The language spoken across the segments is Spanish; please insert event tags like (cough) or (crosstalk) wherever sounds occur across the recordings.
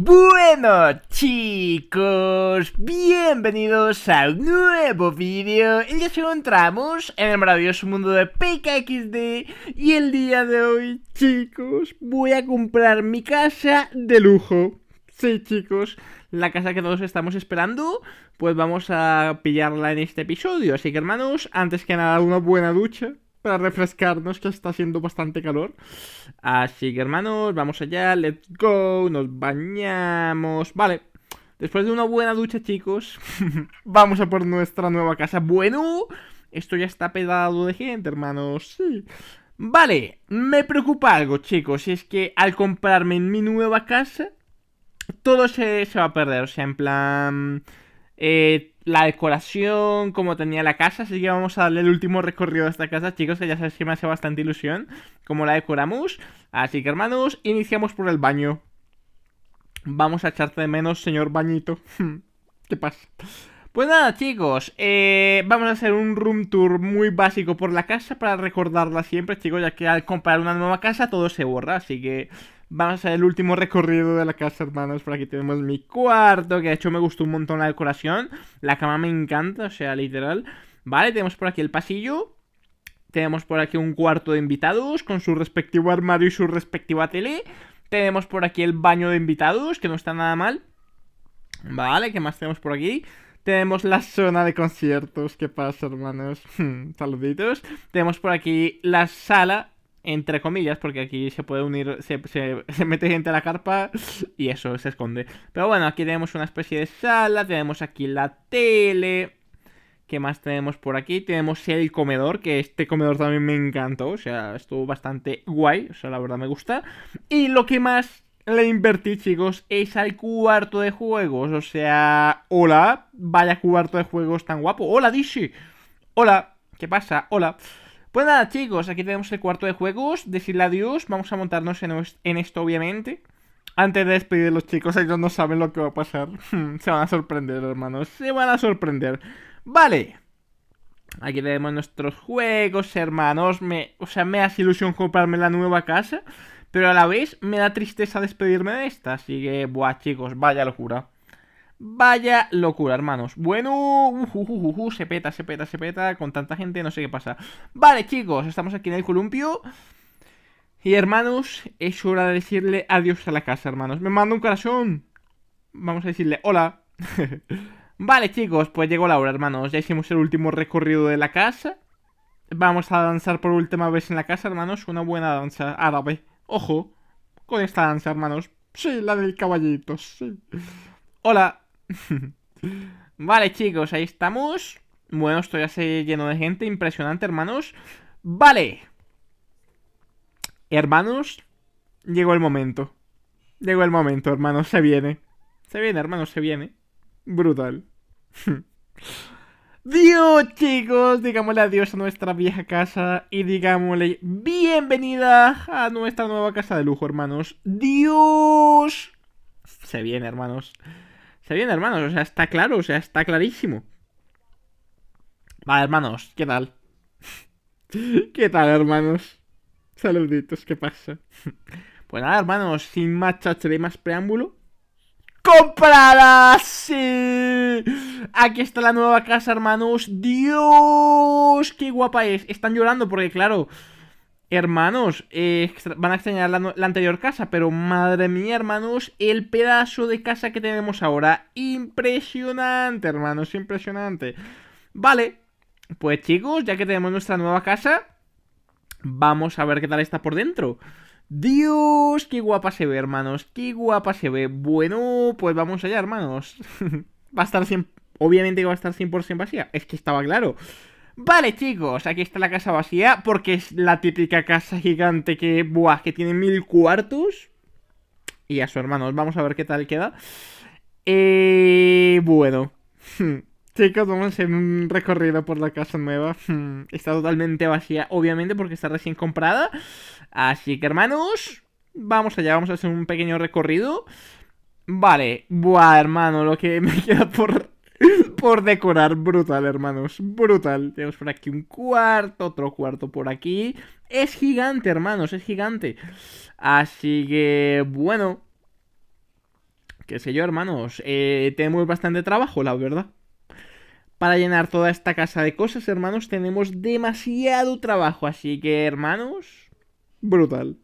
Bueno chicos, bienvenidos a un nuevo vídeo y ya se encontramos en el maravilloso mundo de PKXD y el día de hoy chicos voy a comprar mi casa de lujo. Sí chicos, la casa que todos estamos esperando, pues vamos a pillarla en este episodio, así que hermanos, antes que nada una buena ducha a refrescarnos, que está haciendo bastante calor. Así que, hermanos, vamos allá, let's go, nos bañamos. Vale, después de una buena ducha, chicos, (laughs) vamos a por nuestra nueva casa. Bueno, esto ya está pedado de gente, hermanos, Vale, me preocupa algo, chicos, y es que al comprarme mi nueva casa, todo se, se va a perder, o sea, en plan... Eh, la decoración, como tenía la casa. Así que vamos a darle el último recorrido a esta casa, chicos, que ya sabéis que me hace bastante ilusión como la decoramos. Así que, hermanos, iniciamos por el baño. Vamos a echarte de menos, señor bañito. (laughs) ¿Qué pasa? Pues nada, chicos, eh, vamos a hacer un room tour muy básico por la casa para recordarla siempre, chicos, ya que al comprar una nueva casa todo se borra, así que Vamos a el último recorrido de la casa, hermanos. Por aquí tenemos mi cuarto, que de hecho me gustó un montón la decoración. La cama me encanta, o sea, literal. Vale, tenemos por aquí el pasillo. Tenemos por aquí un cuarto de invitados con su respectivo armario y su respectiva tele. Tenemos por aquí el baño de invitados, que no está nada mal. Vale, ¿qué más tenemos por aquí? Tenemos la zona de conciertos. ¿Qué pasa, hermanos? (laughs) Saluditos. Tenemos por aquí la sala entre comillas, porque aquí se puede unir, se, se, mete gente a la carpa y eso, se esconde. Pero bueno, aquí tenemos una especie de sala, tenemos aquí la tele. ¿Qué más tenemos por aquí? Tenemos el comedor, que este comedor también me encantó, o sea, estuvo bastante guay, o sea, la verdad me gusta. Y lo que más le invertí, chicos, es al cuarto de juegos, o sea, hola, vaya cuarto de juegos tan guapo. Hola, Dishi. Hola, ¿qué pasa? Hola. Bueno, pues nada chicos, aquí tenemos el cuarto de juegos de adiós, vamos a montarnos en, esto obviamente Antes de despedir los chicos, ellos no saben lo que va a pasar (laughs) Se van a sorprender hermanos, se van a sorprender Vale Aquí tenemos nuestros juegos hermanos, me, o sea me hace ilusión comprarme la nueva casa Pero a la vez me da tristeza despedirme de esta, así que buah chicos, vaya locura Vaya locura, hermanos. Bueno, uh, uh, uh, se peta, se peta, se peta. Con tanta gente no sé qué pasa. Vale, chicos, estamos aquí en el columpio. Y hermanos, es hora de decirle adiós a la casa, hermanos. Me manda un corazón. Vamos a decirle hola. (laughs) vale, chicos, pues llegó la hora, hermanos. Ya hicimos el último recorrido de la casa. Vamos a danzar por última vez en la casa, hermanos. Una buena danza árabe. Ojo, con esta danza, hermanos. Sí, la del caballito, sí. Hola. (laughs) vale, chicos, ahí estamos. Bueno, estoy así lleno de gente, impresionante, hermanos. Vale. Hermanos, llegó el momento. Llegó el momento, hermanos, se viene. Se viene, hermanos, se viene. Brutal. (laughs) Dios, chicos, digámosle adiós a nuestra vieja casa y digámosle bienvenida a nuestra nueva casa de lujo, hermanos. Dios. Se viene, hermanos. Está bien, hermanos, o sea, está claro, o sea, está clarísimo. Vale, hermanos, ¿qué tal? (laughs) ¿Qué tal, hermanos? Saluditos, ¿qué pasa? (laughs) pues nada, hermanos, sin más te y más preámbulo. compradas Aquí está la nueva casa, hermanos. ¡Dios! ¡Qué guapa es! Están llorando porque, claro, Hermanos, eh, van a extrañar la, la, anterior casa, pero madre mía, hermanos, el pedazo de casa que tenemos ahora. Impresionante, hermanos, impresionante. Vale, pues chicos, ya que tenemos nuestra nueva casa, vamos a ver qué tal está por dentro. Dios, qué guapa se ve, hermanos, qué guapa se ve. Bueno, pues vamos allá, hermanos. (laughs) va a estar 100... Obviamente que va a estar 100% vacía, es que estaba claro. Vale chicos, aquí está la casa vacía porque es la típica casa gigante que, buah, que tiene mil cuartos. Y a su hermano, vamos a ver qué tal queda. Eh, bueno, (laughs) chicos, vamos a hacer un recorrido por la casa nueva. (laughs) Está totalmente vacía, obviamente, porque está recién comprada. Así que hermanos, vamos allá, vamos a hacer un pequeño recorrido. Vale, buah, hermano, lo que (laughs) me queda por por decorar brutal, hermanos. Brutal. Tenemos por aquí un cuarto, otro cuarto por aquí. Es gigante, hermanos, es gigante. Así que, bueno. Qué sé yo, hermanos. Eh, tenemos bastante trabajo, la verdad. Para llenar toda esta casa de cosas, hermanos, tenemos demasiado trabajo. Así que, hermanos, brutal.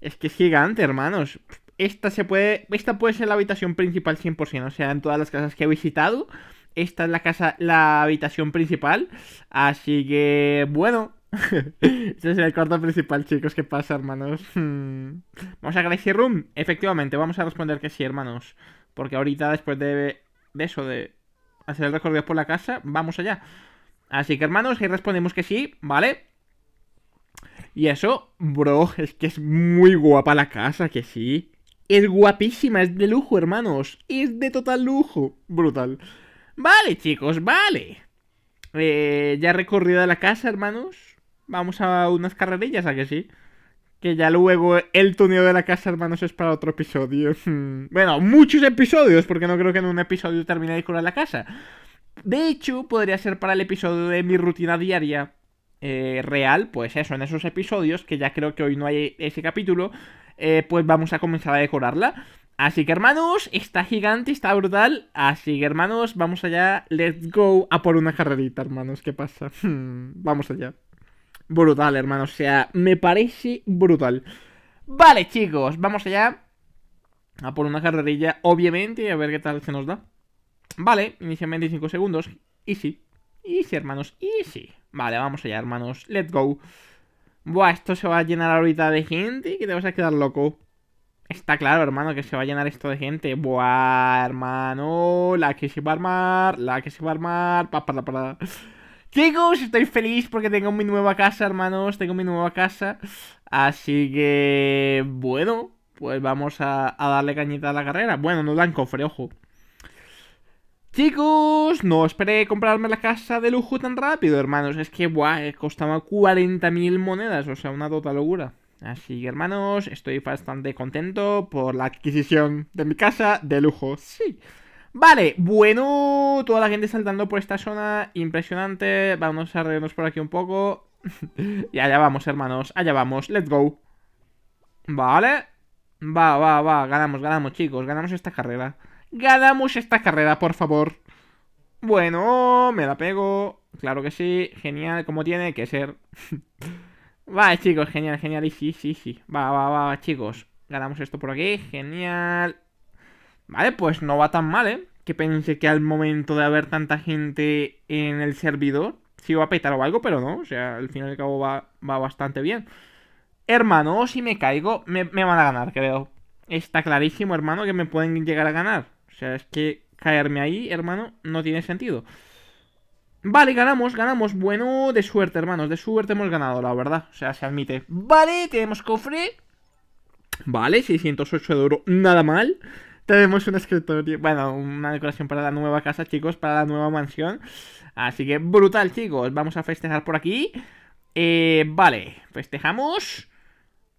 Es que es gigante, hermanos. Esta se puede. Esta puede ser la habitación principal 100%. O sea, en todas las casas que he visitado. Esta es la casa, la habitación principal. Así que, bueno. (laughs) Ese es el cuarto principal, chicos. ¿Qué pasa, hermanos? Hmm. vamos a Gracie este Room. Efectivamente, vamos a responder que sí, hermanos. Porque ahorita, después de, de eso, de hacer el recorrido por la casa, vamos allá. Así que, hermanos, ahí respondemos que sí, ¿vale? Y eso, bro, es que es muy guapa la casa, que sí. Es guapísima, es de lujo, hermanos. Es de total lujo. Brutal. Vale, chicos, vale. Eh, ya ya recorrido la casa, hermanos. Vamos a unas carrerillas, ¿a que sí? Que ya luego el tuneo de la casa, hermanos, es para otro episodio. (laughs) bueno, muchos episodios, porque no creo que en un episodio termine de curar la casa. De hecho, podría ser para el episodio de mi rutina diaria eh, real, pues eso, en esos episodios, que ya creo que hoy no hay ese capítulo, eh, pues vamos a comenzar a decorarla. Así que hermanos, está gigante, está brutal. Así que hermanos, vamos allá. Let's go a por una carrerita, hermanos. ¿Qué pasa? (laughs) vamos allá. Brutal, hermanos. O sea, me parece brutal. Vale, chicos, vamos allá. A por una carrerilla, obviamente. A ver qué tal se nos da. Vale, en 25 segundos. Easy. Easy, hermanos. Easy. Vale, vamos allá, hermanos. Let's go. Buah, esto se va a llenar ahorita de gente que te vas a quedar loco. Está claro, hermano, que se va a llenar esto de gente. Buah, hermano. La que se va a armar. La que se va a armar. Pa, pa, pa, Chicos, estoy feliz porque tengo mi nueva casa, hermanos. Tengo mi nueva casa. Así que, bueno, pues vamos a, darle cañita a la carrera. Bueno, no dan cofre, ojo. Chicos, no esperé comprarme la casa de lujo tan rápido, hermanos. Es que, buah, eh, costaba 40.000 monedas. O sea, una total locura. Así que hermanos, estoy bastante contento por la adquisición de mi casa de lujo, sí. Vale, bueno, toda la gente saltando por esta zona, impresionante. Vamos a reírnos por aquí un poco. (laughs) y allá vamos, hermanos, allá vamos, let's go. Vale. Va, va, va, ganamos, ganamos, chicos, ganamos esta carrera. Ganamos esta carrera, por favor. Bueno, me la pego. Claro que sí, genial, como tiene que ser. (laughs) Vale, chicos, genial, genial. Y sí, sí, sí. Va, va, va, chicos. Ganamos esto por aquí. Genial. Vale, pues no va tan mal, ¿eh? Que pensé que al momento de haber tanta gente en el servidor, Si iba a petar o algo, pero no. O sea, al fin y al cabo va, bastante bien. Hermano, si me caigo, me, me van a ganar, creo. Está clarísimo, hermano, que me pueden llegar a ganar. O sea, es que caerme ahí, hermano, no tiene sentido. Vale, ganamos, ganamos. Bueno, de suerte, hermanos. De suerte hemos ganado, la verdad. O sea, se admite. Vale, tenemos cofre. Vale, 608 de oro. Nada mal. Tenemos un escritorio. Bueno, una decoración para la nueva casa, chicos. Para la nueva mansión. Así que brutal, chicos. Vamos a festejar por aquí. Eh, vale, festejamos.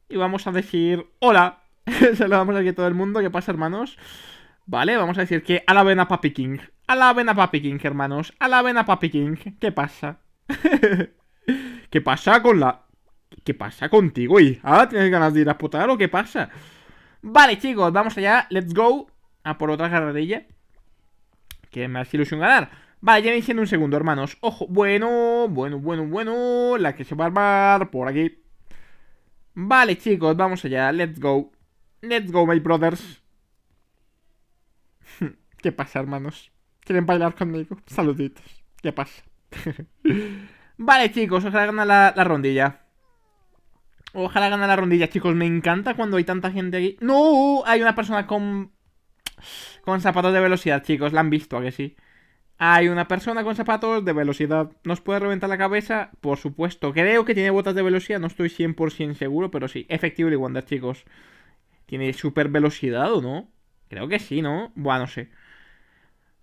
Y vamos a decir... ¡Hola! Saludamos (laughs) aquí a todo el mundo. ¿Qué pasa, hermanos? Vale, vamos a decir que a la vena Papi King. Alaben a Papi King, hermanos. Alaben a Papi King. ¿Qué pasa? (laughs) ¿Qué pasa con la...? ¿Qué pasa contigo, ¿Ah, ¿Tienes ganas de ir a putar o qué pasa? Vale, chicos, vamos allá. Let's go. A por otra carrerilla. Que me hace ilusión ganar. Vale, ya me diciendo un segundo, hermanos. Ojo, bueno, bueno, bueno, bueno. La que se va a armar por aquí. Vale, chicos, vamos allá. Let's go. Let's go, my brothers. (laughs) ¿Qué pasa, hermanos? quieren bailar conmigo. Saluditos. ¿Qué pasa. (laughs) vale, chicos, ojalá gana la, rondilla. Ojalá gana la rondilla, chicos. Me encanta cuando hay tanta gente aquí. ¡No! Hay una persona con... Con zapatos de velocidad, chicos. La han visto, ¿a que sí? Hay una persona con zapatos de velocidad. ¿Nos puede reventar la cabeza? Por supuesto. Creo que tiene botas de velocidad. No estoy 100% seguro, pero sí. Efectivo el Wonder, chicos. ¿Tiene super velocidad o no? Creo que sí, ¿no? Bueno, no sé.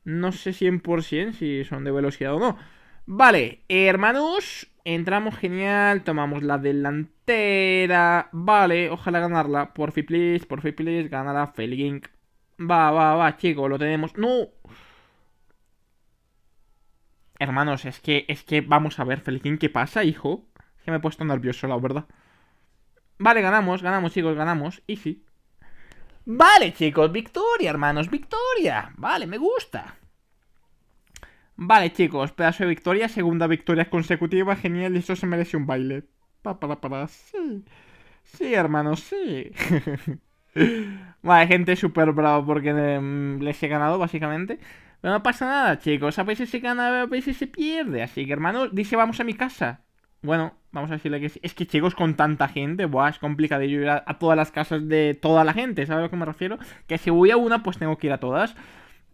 No sé 100% si son de velocidad o no. Vale, hermanos, entramos genial, tomamos la delantera. Vale, ojalá ganarla. Por fi, por please, ganará Felgink. Va, va, va, chico, lo tenemos. ¡No! Hermanos, es que, es que vamos a ver, Felgink, ¿qué pasa, hijo? Es que me he puesto nervioso, la verdad. Vale, ganamos, ganamos, chicos, ganamos. y sí Vale, chicos, victoria, hermanos, victoria. Vale, me gusta. Vale, chicos, pedazo de victoria, segunda victoria consecutiva, genial, y eso se merece un baile. Pa, para, para, sí. Sí, hermanos, sí. (laughs) vale, gente súper bravo porque em, les he ganado, básicamente. Pero no pasa nada, chicos. A veces se gana, a veces se pierde. Así que, hermanos, dice, vamos a mi casa. Bueno, vamos a decirle que es, es que chicos con tanta gente, buah, es complicado ir a, todas las casas de toda la gente, ¿sabes a lo que me refiero? Que si voy a una, pues tengo que ir a todas.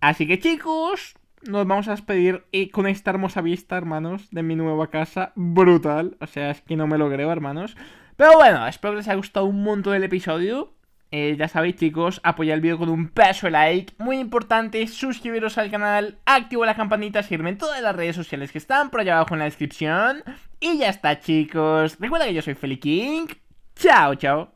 Así que chicos, nos vamos a despedir y eh, con esta hermosa vista, hermanos, de mi nueva casa. Brutal, o sea, es que no me lo creo, hermanos. Pero bueno, espero que les haya gustado un montón el episodio. Eh, ya sabéis chicos, apoyar el vídeo con un Peso de like Muy importante, suscribiros al canal, activo la campanita, seguirme en todas las redes sociales que están por allá abajo en la descripción Y ya está chicos, recuerda que yo soy Feli King Chao, chao